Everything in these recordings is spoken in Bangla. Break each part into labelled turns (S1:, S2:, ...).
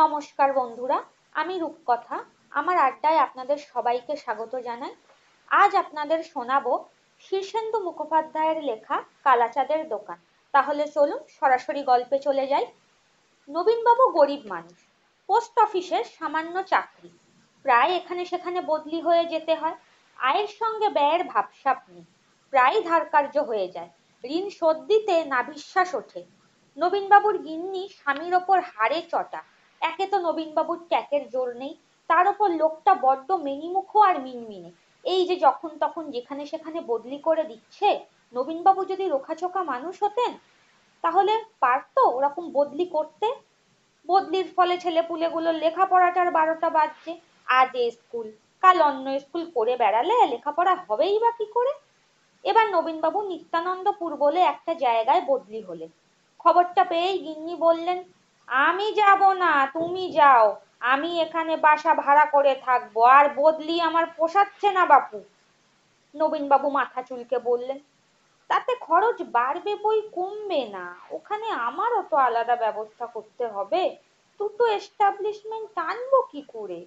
S1: নমস্কার বন্ধুরা আমি রূপকথা আমার আড্ডায় আপনাদের সবাইকে স্বাগত জানাই আজ আপনাদের শোনাবো শীর্ষেন্দু মুখোপাধ্যায়ের লেখা কালাচাঁদের দোকান তাহলে চলুন সরাসরি গল্পে চলে যাই নবীনবাবু গরিব মানুষ পোস্ট অফিসের সামান্য চাকরি প্রায় এখানে সেখানে বদলি হয়ে যেতে হয় আয়ের সঙ্গে ব্যয়ের ভাবসাপ নেই প্রায় ধারকার্য হয়ে যায় ঋণ শোধ দিতে নাভিশ্বাস ওঠে নবীনবাবুর গিন্নি স্বামীর ওপর হাড়ে চটা একে তো নবীনবাবুর ট্যাকের জোর নেই তার ওপর লোকটা বড্ড মেনিমুখো আর মিনমিনে এই যে যখন তখন যেখানে সেখানে বদলি করে দিচ্ছে নবীনবাবু যদি রোখাচোকা মানুষ হতেন তাহলে পারতো ওরকম বদলি করতে বদলির ফলে ছেলে পুলেগুলোর লেখাপড়াটার বারোটা বাজছে আজ এ স্কুল কাল অন্য স্কুল করে বেড়ালে লেখাপড়া হবেই বা কি করে এবার নবীনবাবু নিত্যানন্দপুর বলে একটা জায়গায় বদলি হলেন খবরটা পেয়েই গিন্নি বললেন আমি যাব না তুমি যাও আমি এখানে বাসা ভাড়া করে থাকবো আর বদলি আমার পোষাচ্ছে না বাপু নবীনবাবু মাথা চুলকে বললেন তাতে খরচ বাড়বে বই কমবে না ওখানে আমারও তো আলাদা ব্যবস্থা করতে হবে দুটো এস্টাবলিশমেন্ট টানবো কি করে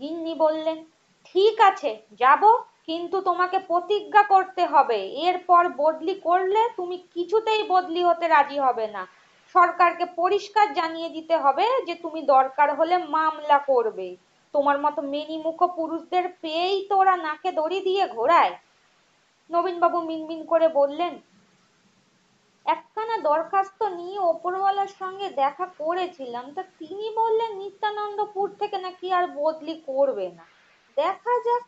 S1: গিন্নি বললেন ঠিক আছে যাব কিন্তু তোমাকে প্রতিজ্ঞা করতে হবে এরপর বদলি করলে তুমি কিছুতেই বদলি হতে রাজি হবে না সরকারকে পরিষ্কার জানিয়ে দিতে হবে যে তুমি দরকার হলে মামলা করবে তোমার মতো মুখ পুরুষদের পেয়েই তো ওরা নাকে দড়ি দিয়ে ঘোরায় নবীনবাবু মিনমিন করে বললেন একখানা দরখাস্ত নিয়ে ওপরওয়ালার সঙ্গে দেখা করেছিলাম তা তিনি বললেন নিত্যানন্দপুর থেকে নাকি আর বদলি করবে না দেখা যাক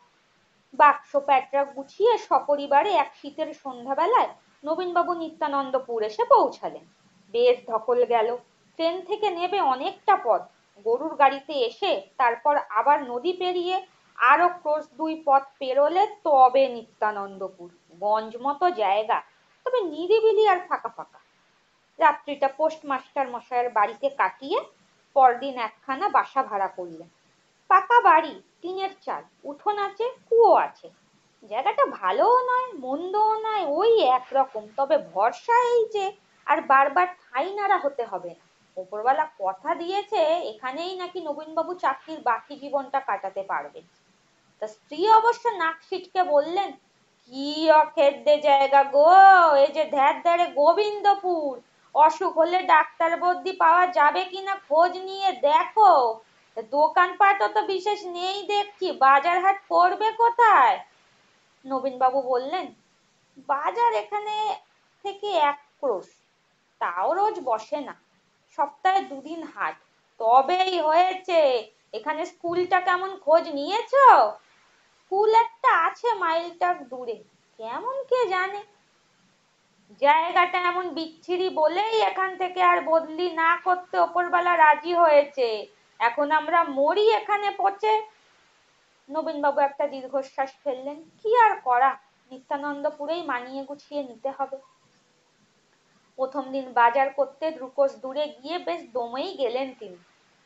S1: বাক্স প্যাটরা গুছিয়ে সপরিবারে এক শীতের সন্ধ্যাবেলায় নবীনবাবু নিত্যানন্দপুর এসে পৌঁছালেন বেশ ধকল গেল ট্রেন থেকে নেবে অনেকটা পথ গরুর গাড়িতে এসে তারপর আবার নদী পেরিয়ে আরো ক্রস দুই পথ পেরোলে তবে নিত্যানন্দপুর গঞ্জ মতো জায়গা তবে নিরিবিলি আর ফাঁকা ফাঁকা রাত্রিটা পোস্টমাস্টার মশাইয়ের বাড়িতে কাটিয়ে পরদিন একখানা বাসা ভাড়া করলেন পাকা বাড়ি টিনের চাল উঠোন আছে কুয়ো আছে জায়গাটা ভালোও নয় মন্দও নয় ওই একরকম তবে ভরসা এই যে আর বারবার ঠাঁই নাড়া হতে হবে না ওপরওয়ালা কথা দিয়েছে এখানেই নাকি নবীনবাবু চাকরির বাকি জীবনটা কাটাতে পারবেন তা স্ত্রী অবশ্য নাক ফিটকে বললেন কি অখেদ্যে জায়গা গো এই যে ধ্যার ধ্যারে গোবিন্দপুর অসুখ হলে ডাক্তার বদ্যি পাওয়া যাবে কিনা খোঁজ নিয়ে দেখো দোকানপাটও তো বিশেষ নেই দেখছি বাজার হাট করবে কোথায় নবীনবাবু বললেন বাজার এখানে থেকে এক ক্রোশ তাও রোজ বসে না সপ্তাহে দুদিন হাট তবেই হয়েছে এখানে স্কুলটা কেমন খোঁজ নিয়েছ স্কুল একটা আছে মাইলটাক দূরে কেমন কে জানে জায়গাটা এমন বিচ্ছিরি বলেই এখান থেকে আর বদলি না করতে ওপরবেলা রাজি হয়েছে এখন আমরা মরি এখানে পচে নবীনবাবু একটা দীর্ঘশ্বাস ফেললেন কি আর করা নিত্যানন্দপুরেই মানিয়ে গুছিয়ে নিতে হবে প্রথম দিন বাজার করতে রুকোশ দূরে গিয়ে বেশ দমেই গেলেন তিনি।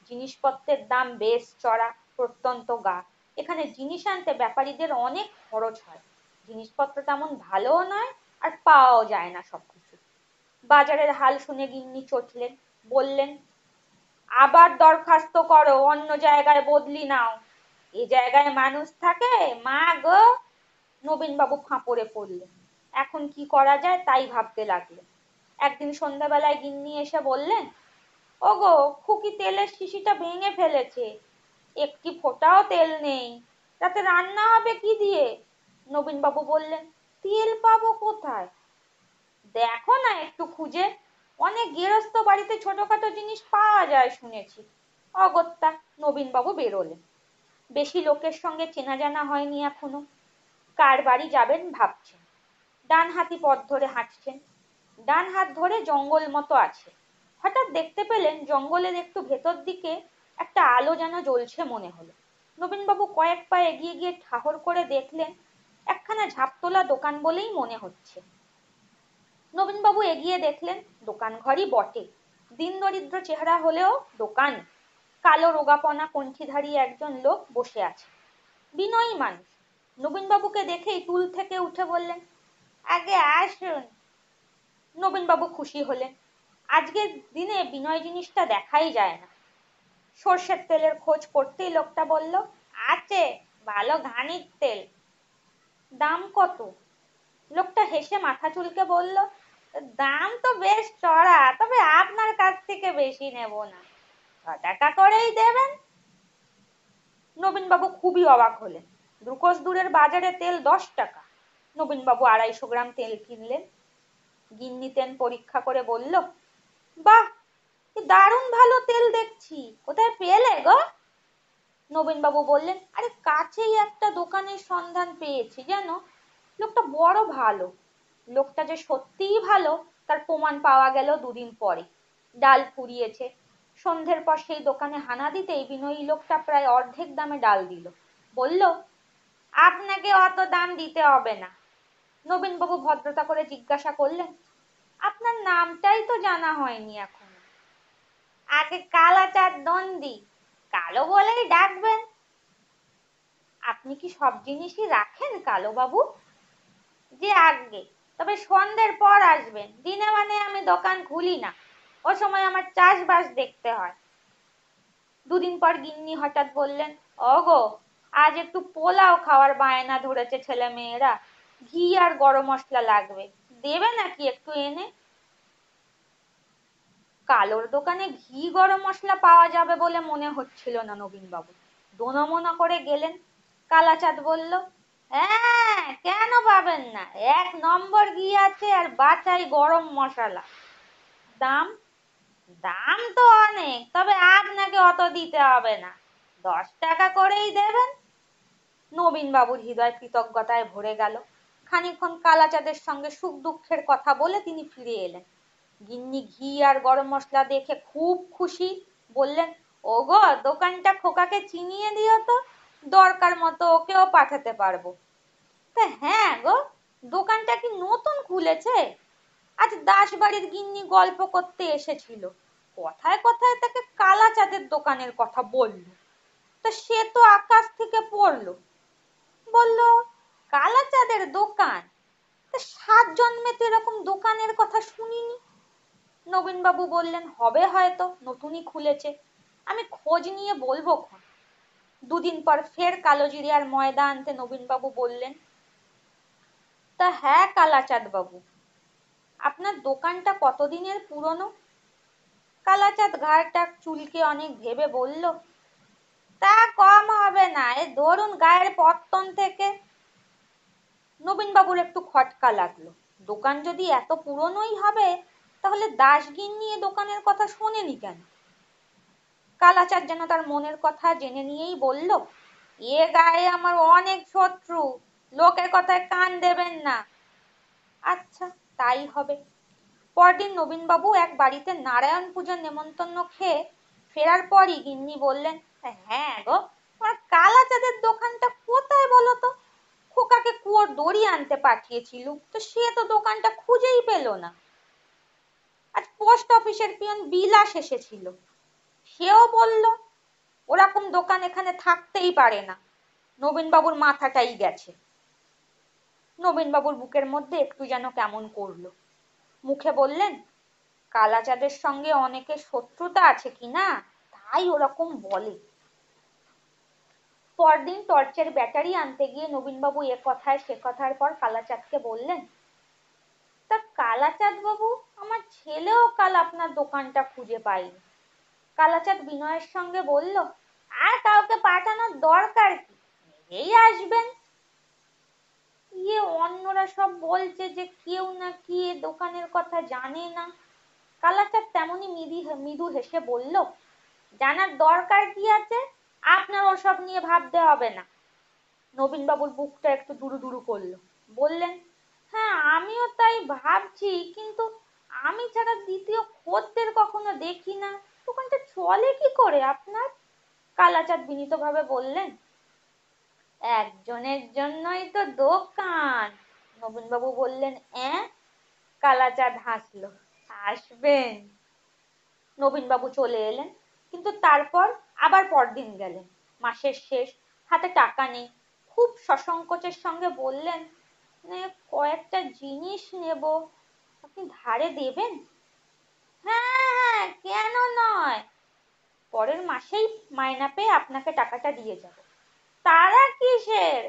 S1: জিনিসপত্রের দাম বেশ চড়া প্রত্যন্ত গা। এখানে জিনিস আনতে ব্যাপারীদের অনেক খরচ হয়। জিনিসপত্র তেমন ভালোও নয় আর পাওয়াও যায় না সবকিছু। বাজারের হাল শুনে গিন্নি চটলেন, বললেন আবার দরখাস্ত করো অন্য জায়গায় বদলি নাও। এ জায়গায় মানুষ থাকে মা গো নবীনবাবু ফাঁপড়ে পড়লেন। এখন কি করা যায় তাই ভাবতে লাগলেন। একদিন সন্ধ্যাবেলায় গিন্নি এসে বললেন ওগো খুকি তেলের শিশিটা ভেঙে ফেলেছে একটি ফোঁটাও তেল নেই তাতে রান্না হবে কি দিয়ে নবীনবাবু বললেন তেল পাবো কোথায় দেখো না একটু খুঁজে অনেক গৃহস্থ বাড়িতে ছোটখাটো জিনিস পাওয়া যায় শুনেছি অগত্যা নবীনবাবু বেরোলেন বেশি লোকের সঙ্গে চেনা জানা হয়নি এখনো কার বাড়ি যাবেন ভাবছেন ডান হাতি পথ ধরে হাঁটছেন ডান হাত ধরে জঙ্গল মতো আছে হঠাৎ দেখতে পেলেন জঙ্গলের একটু ভেতর দিকে একটা আলো যেন জ্বলছে মনে হলো নবীনবাবু কয়েক পা এগিয়ে গিয়ে ঠাহর করে দেখলেন একখানা ঝাপতলা দোকান বলেই মনে হচ্ছে নবীনবাবু এগিয়ে দেখলেন দোকান ঘরই বটে দিন দরিদ্র চেহারা হলেও দোকান কালো রোগাপনা কণ্ঠিধারী একজন লোক বসে আছে বিনয়ী মানুষ নবীনবাবুকে দেখেই টুল থেকে উঠে বললেন আগে আসুন নবীনবাবু খুশি হলেন আজকের দিনে বিনয় জিনিসটা দেখাই যায় না সর্ষের তেলের খোঁজ করতেই লোকটা বলল আছে ভালো ঘানির তেল দাম কত লোকটা হেসে মাথা চুলকে বলল দাম তো বেশ চড়া তবে আপনার কাছ থেকে বেশি নেব না টাকা করেই দেবেন নবীনবাবু খুবই অবাক হলেন গ্লুকোজ দূরের বাজারে তেল দশ টাকা নবীনবাবু আড়াইশো গ্রাম তেল কিনলেন গিন্নিতেন পরীক্ষা করে বলল বাহ দারুণ ভালো তেল দেখছি কোথায় পেলে গো নবীন বাবু বললেন আরে কাছেই একটা দোকানের সন্ধান পেয়েছি যেন লোকটা বড় ভালো লোকটা যে সত্যিই ভালো তার প্রমাণ পাওয়া গেল দুদিন পরে ডাল পুড়িয়েছে সন্ধ্যের পর সেই দোকানে হানা দিতেই বিনয়ী লোকটা প্রায় অর্ধেক দামে ডাল দিল বলল আপনাকে অত দাম দিতে হবে না নবীনবাবু ভদ্রতা করে জিজ্ঞাসা করলেন আপনার নামটাই তো জানা হয়নি এখন আগে কালাচাঁদ দন্দি কালো বলেই ডাকবেন আপনি কি সব জিনিসই রাখেন কালো বাবু যে আগে তবে সন্ধ্যের পর আসবেন দিনে মানে আমি দোকান খুলি না ও সময় আমার চাষবাস দেখতে হয় দুদিন পর গিন্নি হঠাৎ বললেন অগো আজ একটু পোলাও খাওয়ার বায়না ধরেছে ছেলে মেয়েরা ঘি আর গরম মশলা লাগবে দেবে নাকি একটু এনে কালোর দোকানে ঘি গরম মশলা পাওয়া যাবে বলে মনে হচ্ছিল না নবীন বাবু দোনমনা করে গেলেন কালাচাঁদ বলল হ্যাঁ কেন পাবেন না এক নম্বর ঘি আছে আর বাছাই গরম মশলা দাম দাম তো অনেক তবে আপনাকে অত দিতে হবে না দশ টাকা করেই দেবেন নবীন বাবুর হৃদয় কৃতজ্ঞতায় ভরে গেল খানিক্ষণ কালাচাঁদের সঙ্গে সুখ দুঃখের কথা বলে তিনি ফিরে এলেন গিন্নি ঘি আর গরম মশলা দেখে খুব খুশি বললেন ওগো দোকানটা খোকাকে চিনিয়ে দিও তো দরকার মতো ওকেও পাঠাতে পারবো তা হ্যাঁ গো দোকানটা কি নতুন খুলেছে আজ দাসবাড়ির গিন্নি গল্প করতে এসেছিল কথায় কথায় তাকে কালাচাঁদের দোকানের কথা বলল তা সে তো আকাশ থেকে পড়লো বলল কালাচাঁদের দোকান সাত জন্মে তো এরকম দোকানের কথা শুনিনি নবীনবাবু বললেন হবে হয়তো নতুনই খুলেছে আমি খোঁজ নিয়ে বলবো খন দুদিন পর ফের কালো জিরিয়ার ময়দা আনতে নবীনবাবু বললেন তা হ্যাঁ কালাচাঁদ বাবু আপনার দোকানটা কতদিনের পুরনো কালাচাঁদ ঘাড়টা চুলকে অনেক ভেবে বলল তা কম হবে না এ ধরুন গায়ের পত্তন থেকে নবীনবাবুর একটু খটকা লাগলো দোকান যদি এত পুরনোই হবে তাহলে দাসগিন নিয়ে দোকানের কথা শোনেনি কেন কালাচার যেন তার মনের কথা জেনে নিয়েই বলল এ গায়ে আমার অনেক শত্রু লোকের কথায় কান দেবেন না আচ্ছা তাই হবে পরদিন নবীনবাবু এক বাড়িতে নারায়ণ পূজার নেমন্তন্ন খেয়ে ফেরার পরই গিন্নি বললেন হ্যাঁ গো আমার কালাচাঁদের দোকানটা কোথায় বলতো খোকাকে কুয়োর দড়ি আনতে পাঠিয়েছিল তো সে তো দোকানটা খুঁজেই পেল না আজ পোস্ট অফিসের পিয়ন বিলাস এসেছিল সেও বলল ওরকম দোকান এখানে থাকতেই পারে না নবীনবাবুর মাথাটাই গেছে নবীনবাবুর বুকের মধ্যে একটু যেন কেমন করলো মুখে বললেন কালাচাঁদের সঙ্গে অনেকের শত্রুতা আছে কি না তাই ওরকম বলে পরদিন টর্চের ব্যাটারি আনতে গিয়ে নবীনবাবু এ কথায় সে কথার পর কালাচাঁদকে বললেন তা কালাচাঁদ বাবু আমার ছেলেও কাল আপনার দোকানটা খুঁজে পাইনি কালাচাঁদ বিনয়ের সঙ্গে বলল আর কাউকে পাঠানোর দরকার কি এই আসবেন ইয়ে অন্যরা সব বলছে যে কেউ না কি এ দোকানের কথা জানে না কালাচাঁদ তেমনি মৃদু হেসে বলল জানার দরকার কি আছে আপনার ওসব নিয়ে ভাবতে হবে না নবীনবাবুর বুকটা একটু দুরু দুরু করলো বললেন হ্যাঁ আমিও তাই ভাবছি কিন্তু আমি ছাড়া দ্বিতীয় খদ্দের কখনো দেখি না দোকানটা চলে কি করে আপনার কালাচাঁদ বিনীতভাবে বললেন একজনের জন্যই তো দোকান নবীনবাবু বললেন এ কালাচাঁদ হাসলো আসবেন নবীনবাবু চলে এলেন কিন্তু তারপর আবার পরদিন গেলেন মাসের শেষ হাতে টাকা নেই খুব সসংকোচের সঙ্গে বললেন কয়েকটা জিনিস নেব আপনি ধারে দেবেন হ্যাঁ হ্যাঁ কেন নয় পরের মাসেই মায়না পেয়ে আপনাকে টাকাটা দিয়ে যাব তারা কিসের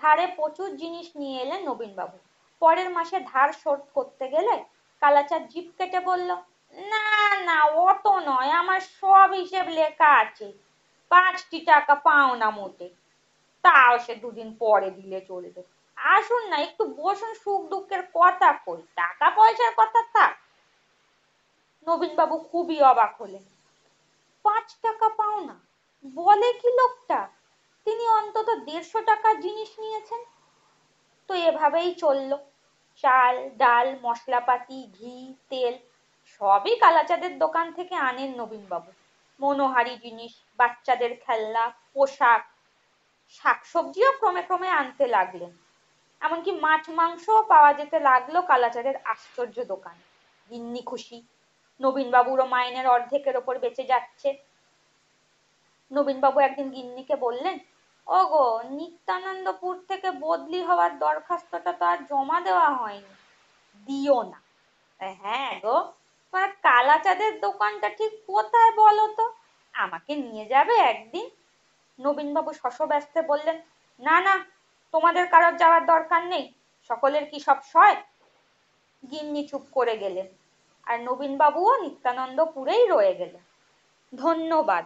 S1: ধারে প্রচুর জিনিস নিয়ে এলেন নবীনবাবু পরের মাসে ধার শোধ করতে গেলে কালাচাঁদ জিপ কেটে বলল না না অত নয় আমার সব হিসেব লেখা আছে পাঁচটি টাকা পাওনা মোটে তাও সে দুদিন পরে দিলে চলবে আসুন না একটু বসুন সুখ দুঃখের কথা কই টাকা পয়সার কথা থাক নবীনবাবু খুবই অবাক হলেন পাঁচ টাকা পাও না বলে কি লোকটা তিনি অন্তত দেড়শো টাকা জিনিস নিয়েছেন তো এভাবেই চলল চাল ডাল মশলাপাতি ঘি তেল সবই কালাচাঁদের দোকান থেকে আনেন নবীনবাবু মনোহারি জিনিস বাচ্চাদের খেলনা পোশাক শাকসবজিও ক্রমে ক্রমে আনতে লাগলেন এমনকি মাছ মাংসও পাওয়া যেতে লাগলো কালাচাঁদের আশ্চর্য দোকান গিন্নি খুশি নবীনবাবুরও মাইনের অর্ধেকের ওপর বেঁচে যাচ্ছে নবীনবাবু একদিন গিন্নিকে বললেন ওগো নিত্যানন্দপুর থেকে বদলি হওয়ার দরখাস্তটা তো আর জমা দেওয়া হয়নি দিও না হ্যাঁ গো কালা চাঁদের দোকানটা ঠিক কোথায় বলতো আমাকে নিয়ে যাবে একদিন নবীনবাবু শশব্যস্তে বললেন না না তোমাদের কারোর যাওয়ার দরকার নেই সকলের কি সব সয় গিন্নি চুপ করে গেলেন আর নবীনবাবুও নিত্যানন্দপুরেই রয়ে গেলেন ধন্যবাদ